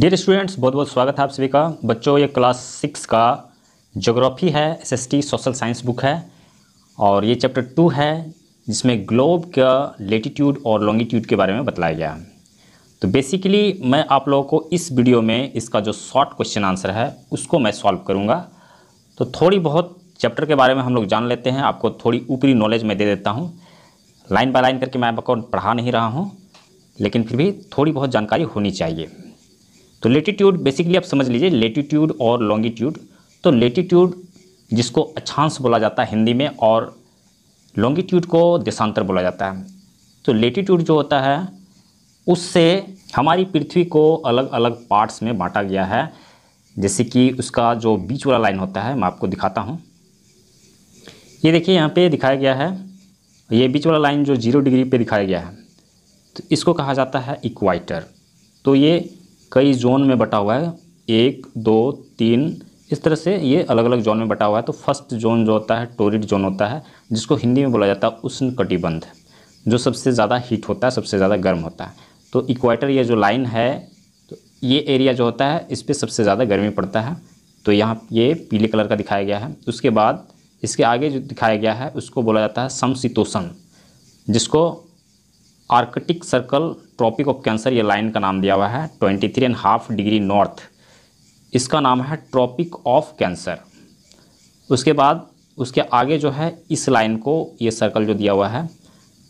dear students बहुत बहुत स्वागत है आप सभी का बच्चों ये क्लास सिक्स का जोग्राफ़ी है एसएसटी सोशल साइंस बुक है और ये चैप्टर टू है जिसमें ग्लोब का लेटीट्यूड और लॉन्गिट्यूड के बारे में बताया गया तो बेसिकली मैं आप लोगों को इस वीडियो में इसका जो शॉर्ट क्वेश्चन आंसर है उसको मैं सॉल्व करूँगा तो थोड़ी बहुत चैप्टर के बारे में हम लोग जान लेते हैं आपको थोड़ी ऊपरी नॉलेज मैं दे देता हूँ लाइन बाय लाइन करके मैं आपको पढ़ा नहीं रहा हूँ लेकिन फिर भी थोड़ी बहुत जानकारी होनी चाहिए तो लेटीट्यूड बेसिकली आप समझ लीजिए लेटीट्यूड और लॉन्गिट्यूड तो लेटीट्यूड जिसको अच्छांश बोला जाता है हिंदी में और लॉन्गिट्यूड को देशांतर बोला जाता है तो लेटीट्यूड जो होता है उससे हमारी पृथ्वी को अलग अलग पार्ट्स में बांटा गया है जैसे कि उसका जो बीच वाला लाइन होता है मैं आपको दिखाता हूँ ये देखिए यहाँ पे दिखाया गया है ये बीच वाला लाइन जो जीरो डिग्री पे दिखाया गया है तो इसको कहा जाता है इक्वाइटर तो ये कई जोन में बटा हुआ है एक दो तीन इस तरह से ये अलग अलग जोन में बटा हुआ है तो फर्स्ट जोन जो होता है टोरिड जोन होता है जिसको हिंदी में बोला जाता है उष्ण कटिबंध जो सबसे ज़्यादा हीट होता है सबसे ज़्यादा गर्म होता है तो इक्वाटर ये जो लाइन है तो ये एरिया जो होता है इस पर सबसे ज़्यादा गर्मी पड़ता है तो यहाँ ये पीले कलर का दिखाया गया है उसके बाद इसके आगे जो दिखाया गया है उसको बोला जाता है समशीतोषण जिसको Arctic circle tropic of cancer ये लाइन का नाम दिया हुआ है twenty three and half degree north इसका नाम है ट्रॉपिक ऑफ कैंसर उसके बाद उसके आगे जो है इस लाइन को ये सर्कल जो दिया हुआ है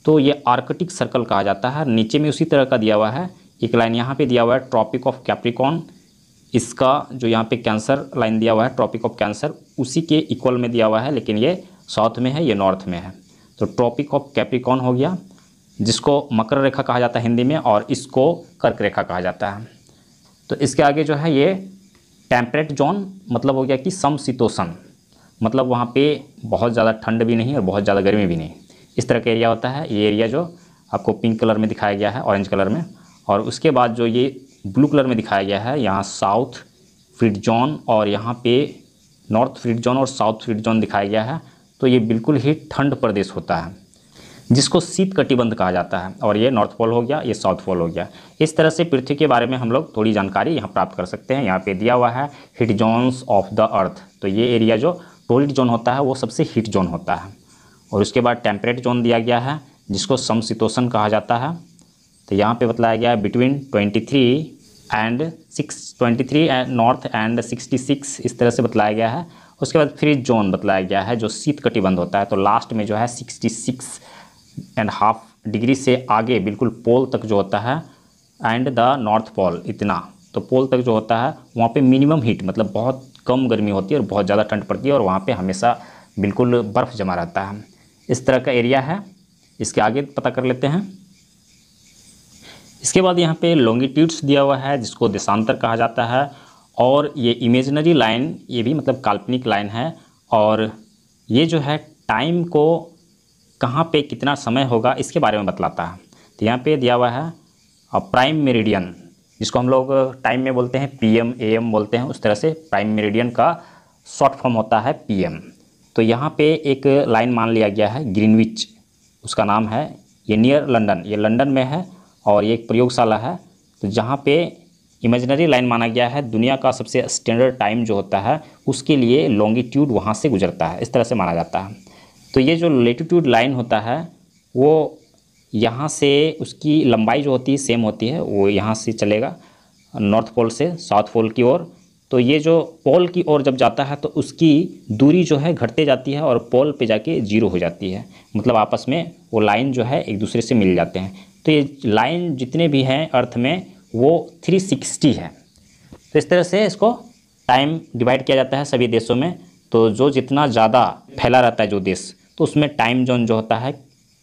तो ये आर्कटिक सर्कल कहा जाता है नीचे में उसी तरह का दिया हुआ है एक लाइन यहाँ पे दिया हुआ है ट्रॉपिक ऑफ कैप्रिकॉन इसका जो यहाँ पे कैंसर लाइन दिया हुआ है ट्रॉपिक ऑफ कैंसर उसी के इक्वल में दिया हुआ है लेकिन ये साउथ में है ये नॉर्थ में है तो ट्रॉपिक ऑफ कैप्रिकॉन हो गया जिसको मकर रेखा कहा जाता है हिंदी में और इसको कर्क रेखा कहा जाता है तो इसके आगे जो है ये टेम्परेट जोन मतलब हो गया कि समशीतोषण मतलब वहाँ पे बहुत ज़्यादा ठंड भी नहीं और बहुत ज़्यादा गर्मी भी नहीं इस तरह का एरिया होता है ये एरिया जो आपको पिंक कलर में दिखाया गया है ऑरेंज कलर में और उसके बाद जो ये ब्लू कलर में दिखाया गया है यहाँ साउथ फ्रिड जोन और यहाँ पे नॉर्थ फ्रिड जोन और साउथ फ्रिड जोन दिखाया गया है तो ये बिल्कुल ही ठंड प्रदेश होता है जिसको शीत कटिबंध कहा जाता है और ये नॉर्थ पोल हो गया ये साउथ पोल हो गया इस तरह से पृथ्वी के बारे में हम लोग थोड़ी जानकारी यहाँ प्राप्त कर सकते हैं यहाँ पे दिया हुआ है heat zones of the earth तो ये एरिया जो टोल्ड जोन होता है वो सबसे हिट जोन होता है और उसके बाद टेम्परेट जोन दिया गया है जिसको समशीतोषण कहा जाता है तो यहाँ पर बताया गया है between twenty and 623 and north and six इस तरह से बताया गया है उसके बाद फ्रिज जोन बताया गया है जो शीत कटिबंध होता है तो लास्ट में जो है सिक्स एंड हाफ डिग्री से आगे बिल्कुल पोल तक जो होता है एंड द नॉर्थ पोल इतना तो पोल तक जो होता है वहाँ पे मिनिमम हीट मतलब बहुत कम गर्मी होती है और बहुत ज़्यादा ठंड पड़ती है और वहाँ पे हमेशा बिल्कुल बर्फ़ जमा रहता है इस तरह का एरिया है इसके आगे पता कर लेते हैं इसके बाद यहाँ पे लॉन्गिट्यूड्स दिया हुआ है जिसको देशांतर कहा जाता है और ये इमेजनरी लाइन ये भी मतलब काल्पनिक लाइन है और ये जो है टाइम को कहाँ पे कितना समय होगा इसके बारे में बतलाता है तो यहाँ पे दिया हुआ है प्राइम मेरिडियन जिसको हम लोग टाइम में बोलते हैं पीएम एएम बोलते हैं उस तरह से प्राइम मेरिडियन का शॉर्ट फॉर्म होता है पीएम तो यहाँ पे एक लाइन मान लिया गया है ग्रीनविच उसका नाम है ये नियर लंडन ये लंडन में है और ये एक प्रयोगशाला है तो जहाँ पे इमेजनरी लाइन माना गया है दुनिया का सबसे स्टैंडर्ड टाइम जो होता है उसके लिए लॉन्गिट्यूड वहाँ से गुजरता है इस तरह से माना जाता है तो ये जो लेटीट्यूड लाइन होता है वो यहाँ से उसकी लंबाई जो होती है सेम होती है वो यहाँ से चलेगा नॉर्थ पोल से साउथ पोल की ओर तो ये जो पोल की ओर जब जाता है तो उसकी दूरी जो है घटते जाती है और पोल पे जाके जीरो हो जाती है मतलब आपस में वो लाइन जो है एक दूसरे से मिल जाते हैं तो ये लाइन जितने भी हैं अर्थ में वो 360 है तो इस तरह से इसको टाइम डिवाइड किया जाता है सभी देशों में तो जो जितना ज़्यादा फैला रहता है जो देश तो उसमें टाइम जोन जो होता है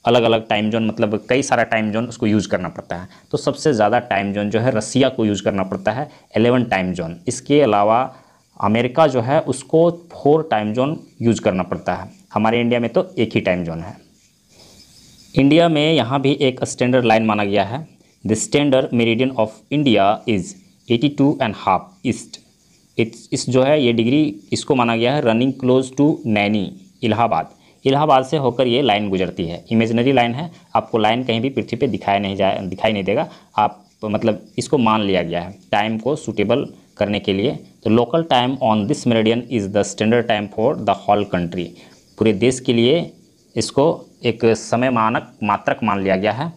अलग अलग टाइम जोन मतलब कई सारा टाइम जोन उसको यूज़ करना पड़ता है तो सबसे ज़्यादा टाइम जोन जो है रसिया को यूज़ करना पड़ता है एलेवन टाइम जोन इसके अलावा अमेरिका जो है उसको फोर टाइम जोन यूज करना पड़ता है हमारे इंडिया में तो एक ही टाइम जोन है इंडिया में यहाँ भी एक स्टैंडर्ड लाइन माना गया है the standard meridian of India is eighty two and half east इस जो है ये डिग्री इसको माना गया है running close to Naini Allahabad Allahabad से होकर ये लाइन गुजरती है इमेजनरी लाइन है आपको लाइन कहीं भी पृथ्वी पे दिखाई नहीं जाए दिखाई नहीं देगा आप मतलब इसको मान लिया गया है टाइम को सूटेबल करने के लिए तो local time on this meridian is the standard time for the whole country पूरे देश के लिए इसको एक समय मानक मात्रक मान लिया गया है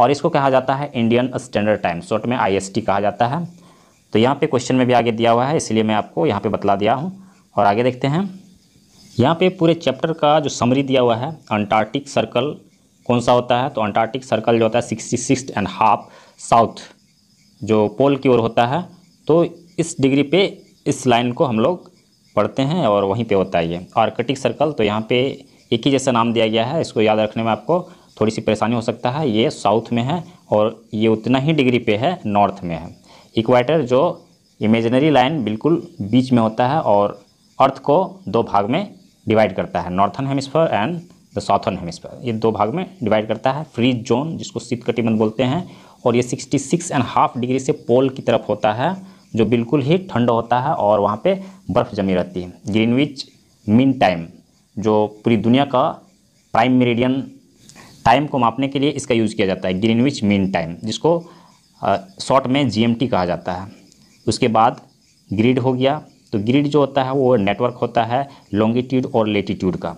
और इसको कहा जाता है इंडियन स्टैंडर्ड टाइम शॉर्ट में आईएसटी कहा जाता है तो यहाँ पे क्वेश्चन में भी आगे दिया हुआ है इसलिए मैं आपको यहाँ पे बतला दिया हूँ और आगे देखते हैं यहाँ पे पूरे चैप्टर का जो समरी दिया हुआ है अंटार्कटिक सर्कल कौन सा होता है तो अंटार्कटिक सर्कल जो होता है sixty six and half south जो पोल की ओर होता है तो इस डिग्री पे इस लाइन को हम लोग पढ़ते हैं और वहीं पे होता है ये आर्कटिक सर्कल तो यहाँ पे एक ही जैसा नाम दिया गया है इसको याद रखने में आपको थोड़ी सी परेशानी हो सकता है ये साउथ में है और ये उतना ही डिग्री पे है नॉर्थ में है इक्वाटर जो इमेजनरी लाइन बिल्कुल बीच में होता है और अर्थ को दो भाग में डिवाइड करता है northern hemisphere and the southern hemisphere ये दो भाग में डिवाइड करता है फ्रीज जोन जिसको शीतकटिबंध बोलते हैं और ये sixty six and half degree से पोल की तरफ होता है जो बिल्कुल ही ठंड होता है और वहाँ पे बर्फ़ जमी रहती है ग्रीनविच मिन टाइम जो पूरी दुनिया का प्राइम मेरिडियन टाइम को मापने के लिए इसका यूज़ किया जाता है ग्रीनविच मीन टाइम जिसको शॉर्ट में जीएमटी कहा जाता है उसके बाद ग्रिड हो गया तो ग्रिड जो होता है वो नेटवर्क होता है लॉन्गिट्यूड और लेटीट्यूड का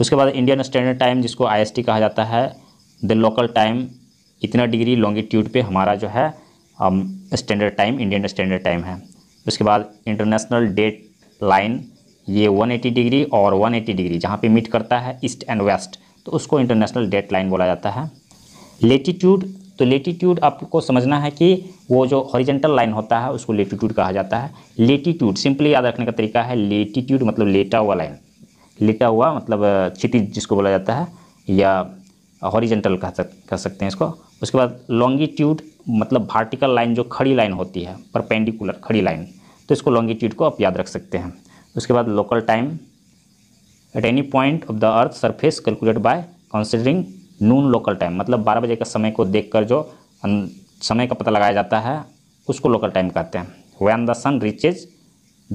उसके बाद इंडियन स्टैंडर्ड टाइम जिसको आई कहा जाता है द लोकल टाइम इतना डिग्री लॉन्गिट्यूड पे हमारा जो है standard time Indian standard time है उसके बाद इंटरनेशनल डेट लाइन ये 180 डिग्री और 180 डिग्री जहाँ पे मीट करता है ईस्ट एंड वेस्ट तो उसको इंटरनेशनल डेट लाइन बोला जाता है लेटीट्यूड तो लेटीट्यूड आपको समझना है कि वो जो हॉरिजेंटल लाइन होता है उसको लेटीट्यूड कहा जाता है लेटीट्यूड सिंपली याद रखने का तरीका है लेटीट्यूड मतलब लेटा हुआ लाइन लेटा हुआ मतलब क्षितिज जिसको बोला जाता है या हॉरिजेंटल कह सक कह सकते हैं इसको उसके बाद लॉन्गिट्यूड मतलब वर्टिकल लाइन जो खड़ी लाइन होती है परपेंडिकुलर खड़ी लाइन तो इसको लॉन्गिट्यूड को आप याद रख सकते हैं उसके बाद local time at any point of the earth surface calculate by considering noon local time मतलब बारह बजे के समय को देख कर जो समय का पता लगाया जाता है उसको लोकल टाइम कहते हैं when the sun is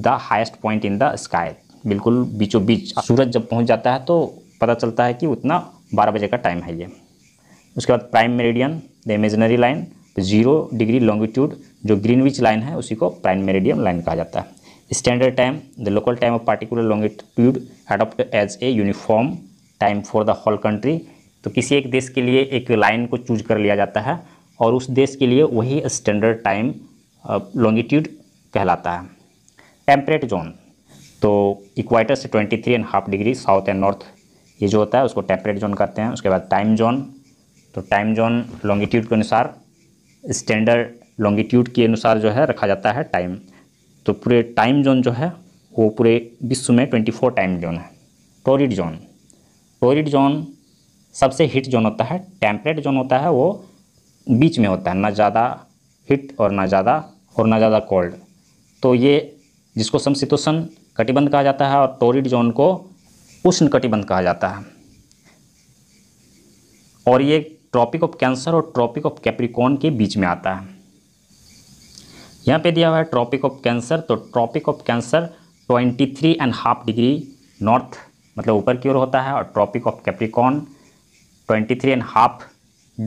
the highest point in the sky बिल्कुल बीचों बीच सूरज जब पहुंच जाता है तो पता चलता है कि उतना बारह बजे का टाइम है ये उसके बाद prime meridian the imaginary line zero degree longitude जो ग्रीनविच लाइन है उसी को प्राइम मेरेडियम लाइन कहा जाता है standard time the local time of particular longitude adopt as a uniform time for the whole country तो किसी एक देश के लिए एक लाइन को चूज कर लिया जाता है और उस देश के लिए वही स्टैंडर्ड टाइम लॉन्गिट्यूड कहलाता है टेम्परेट जोन तो इक्वाइटर से twenty three and half degree south and north ये जो होता है उसको टेम्परेट जोन कहते हैं उसके बाद टाइम जोन तो टाइम जोन लॉन्गिट्यूड के अनुसार स्टैंडर्ड लॉन्गिट्यूड के अनुसार जो है रखा जाता है टाइम तो पूरे टाइम जोन जो है वो पूरे विश्व में फोर टाइम जोन है टोरिड जोन टोरिड जोन सबसे हिट जोन होता है टेम्परेट जोन होता है वो बीच में होता है ना ज़्यादा हिट और ना ज़्यादा और ना ज़्यादा कोल्ड तो ये जिसको समशीतोषण कटिबंध कहा जाता है और टोरिड जोन को उष्ण कटिबंध कहा जाता है और ये ट्रॉपिक ऑफ कैंसर और ट्रॉपिक ऑफ कैप्रिकॉन के बीच में आता है यहाँ पे दिया हुआ है ट्रॉपिक ऑफ कैंसर तो tropic of cancer twenty three and half degree north मतलब ऊपर की ओर होता है और tropic of Capricorn twenty three and half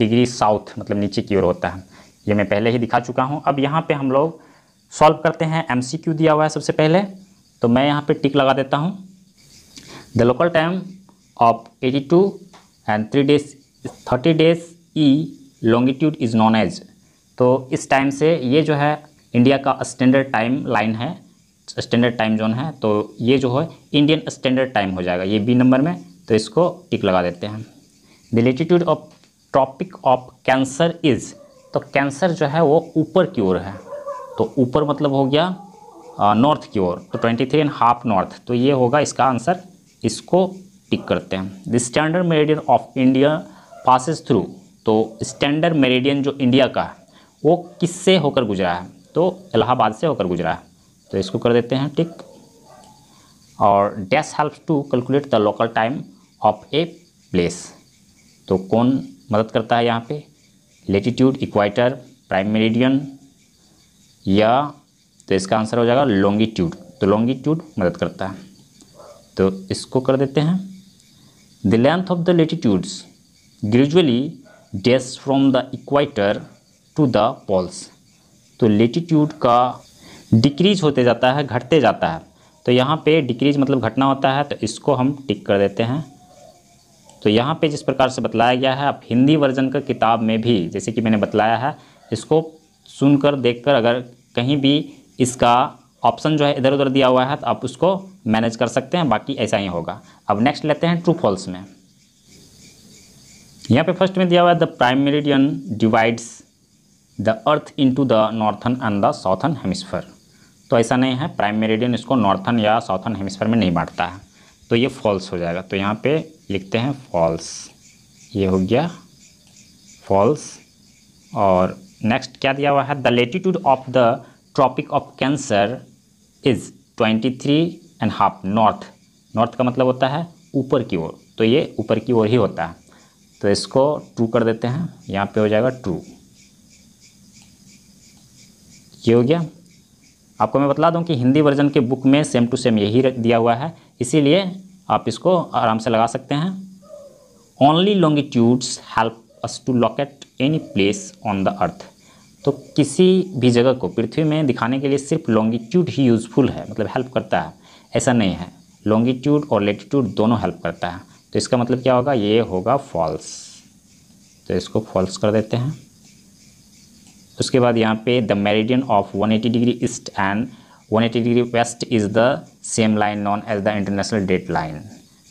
degree south मतलब नीचे की ओर होता है ये मैं पहले ही दिखा चुका हूँ अब यहाँ पे हम लोग सॉल्व करते हैं एम सी क्यू दिया हुआ है सबसे पहले तो मैं यहाँ पे टिक लगा देता हूँ the local time of eighty two and three days thirty days E longitude is known as तो इस टाइम से ये जो है इंडिया का स्टैंडर्ड टाइम लाइन है स्टैंडर्ड टाइम जोन है तो ये जो है इंडियन स्टैंडर्ड टाइम हो जाएगा ये बी नंबर में तो इसको टिक लगा देते हैं the latitude of tropic of cancer is तो कैंसर जो है वो ऊपर की ओर है तो ऊपर मतलब हो गया नॉर्थ की ओर तो twenty three and half north तो ये होगा इसका आंसर इसको टिक करते हैं the standard meridian of India passes through तो स्टैंडर्ड मेरेडियन जो इंडिया का है वो किससे होकर गुजरा है तो इलाहाबाद से होकर गुजरा है तो इसको कर देते हैं टिक और that's help to calculate the local time of a place तो कौन मदद करता है यहाँ पे लेटीट्यूड इक्वाइटर प्राइम मेरिडियन या तो इसका आंसर हो जाएगा लॉन्गीट्यूड तो लॉन्गीट्यूड मदद करता है तो इसको कर देते हैं the length of the latitudes gradually decrease from the equator to the poles तो लेटीट्यूड का डिक्रीज होते जाता है घटते जाता है तो यहाँ पे डिक्रीज मतलब घटना होता है तो इसको हम टिक कर देते हैं तो यहाँ पे जिस प्रकार से बतलाया गया है आप हिंदी वर्जन का किताब में भी जैसे कि मैंने बतलाया है इसको सुनकर देखकर अगर कहीं भी इसका ऑप्शन जो है इधर उधर दिया हुआ है तो आप उसको मैनेज कर सकते हैं बाकी ऐसा ही होगा अब नेक्स्ट लेते हैं ट्रू फॉल्स में यहाँ पे फर्स्ट में दिया हुआ है the prime meridian divides the earth into the northern and the southern hemisphere तो ऐसा नहीं है प्राइम मेरिडियन इसको नॉर्थन या साउथन हेमिस्फर में नहीं बांटता है तो ये फॉल्स हो जाएगा तो यहाँ पे लिखते हैं फॉल्स ये हो गया फॉल्स और नेक्स्ट क्या दिया हुआ है the latitude of the tropic of cancer is twenty three and half north north का मतलब होता है ऊपर की ओर तो ये ऊपर की ओर ही होता है तो इसको ट्रू कर देते हैं यहाँ पे हो जाएगा ट्रू ये हो गया आपको मैं बता दूं कि हिंदी वर्जन के बुक में सेम टू सेम यही दिया हुआ है इसीलिए आप इसको आराम से लगा सकते हैं only longitudes help us to locate any place on the earth तो किसी भी जगह को पृथ्वी में दिखाने के लिए सिर्फ लॉन्गिट्यूड ही यूज़फुल है मतलब हेल्प करता है ऐसा नहीं है लॉन्गिट्यूड और लेटीट्यूड दोनों हेल्प करता है तो इसका मतलब क्या होगा ये होगा फॉल्स तो इसको फॉल्स कर देते हैं उसके बाद यहाँ पे the meridian of 180 degree east and 180 degree west is the same line known as the international date line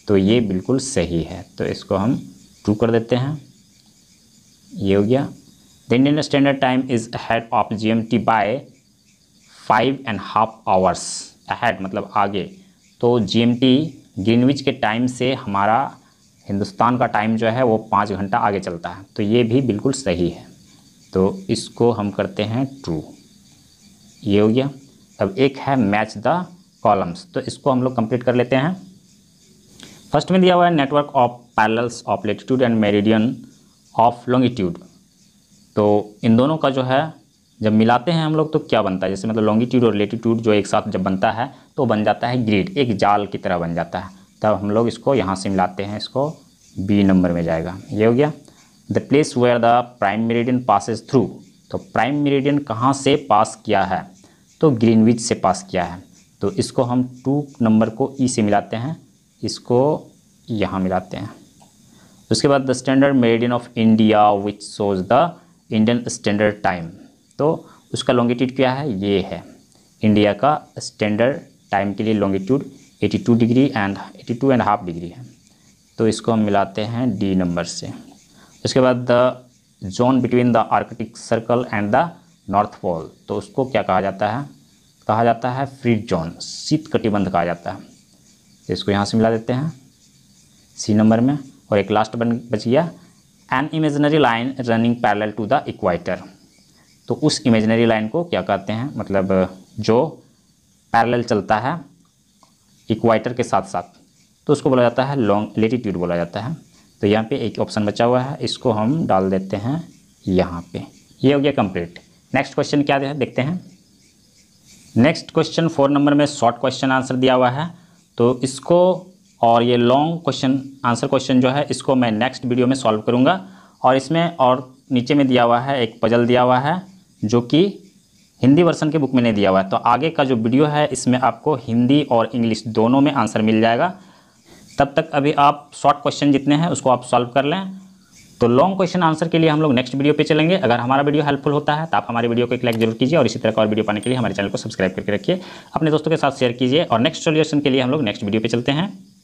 तो ये बिल्कुल सही है तो इसको हम ट्रू कर देते हैं ये हो गया the Indian standard time is ahead of G M T by five and half hours ahead मतलब आगे तो जी एम टी ग्रीनविच के टाइम से हमारा हिंदुस्तान का टाइम जो है वो पाँच घंटा आगे चलता है तो ये भी बिल्कुल सही है तो इसको हम करते हैं ट्रू ये हो गया अब एक है मैच द कॉलम्स तो इसको हम लोग कंप्लीट कर लेते हैं फर्स्ट में दिया हुआ है network of parallels of latitude and meridian of longitude तो इन दोनों का जो है जब मिलाते हैं हम लोग तो क्या बनता है जैसे मतलब लॉन्गिट्यूड और लेटीट्यूड जो एक साथ जब बनता है तो बन जाता है ग्रिड एक जाल की तरह बन जाता है तब हम लोग इसको यहाँ से मिलाते हैं इसको बी नंबर में जाएगा ये हो गया the place where the prime meridian passes through तो प्राइम मेरिडियन कहाँ से पास किया है तो ग्रीनविच से पास किया है तो इसको हम टू नंबर को ई e से मिलाते हैं इसको यहाँ मिलाते हैं उसके बाद the standard meridian of India which shows the Indian standard time तो उसका लॉन्गिट्यूड क्या है ये है इंडिया का स्टैंडर्ड टाइम के लिए longitude 82 degree and 82 and half degree है तो इसको हम मिलाते हैं डी नंबर से उसके बाद the zone between the Arctic circle and the north pole तो उसको क्या कहा जाता है कहा जाता है फ्रीज जोन शीत कटिबंध कहा जाता है तो इसको यहाँ से मिला देते हैं सी नंबर में और एक लास्ट बन बच गया an imaginary line running parallel to the equator तो उस इमेजनरी लाइन को क्या कहते हैं मतलब जो पैरेलल चलता है इक्वाइटर के साथ साथ तो उसको बोला जाता है लॉन्ग लेटीट्यूड बोला जाता है तो यहाँ पे एक ऑप्शन बचा हुआ है इसको हम डाल देते हैं यहाँ पे ये हो गया कंप्लीट नेक्स्ट क्वेश्चन क्या है देखते हैं नेक्स्ट क्वेश्चन फोर नंबर में शॉर्ट क्वेश्चन आंसर दिया हुआ है तो इसको और ये लॉन्ग क्वेश्चन आंसर क्वेश्चन जो है इसको मैं नेक्स्ट वीडियो में सॉल्व करूँगा और इसमें और नीचे में दिया हुआ है एक पजल दिया हुआ है जो कि हिंदी वर्सन के बुक में नहीं दिया हुआ है तो आगे का जो वीडियो है इसमें आपको हिंदी और इंग्लिश दोनों में आंसर मिल जाएगा तब तक अभी आप शॉर्ट क्वेश्चन जितने हैं उसको आप सॉल्व कर लें तो लॉन्ग क्वेश्चन आंसर के लिए हम लोग नेक्स्ट वीडियो पे चलेंगे अगर हमारा वीडियो हेल्पफुल होता है तो आप हमारे वीडियो को एक लाइक जरूर कीजिए और इसी तरह का और वीडियो पाने के लिए हमारे चैनल को सब्सक्राइब करके रखिए अपने दोस्तों के साथ शेयर कीजिए और नेक्स्ट सोल्यूशन के लिए हम लोग नेक्स्ट वीडियो पे चलते हैं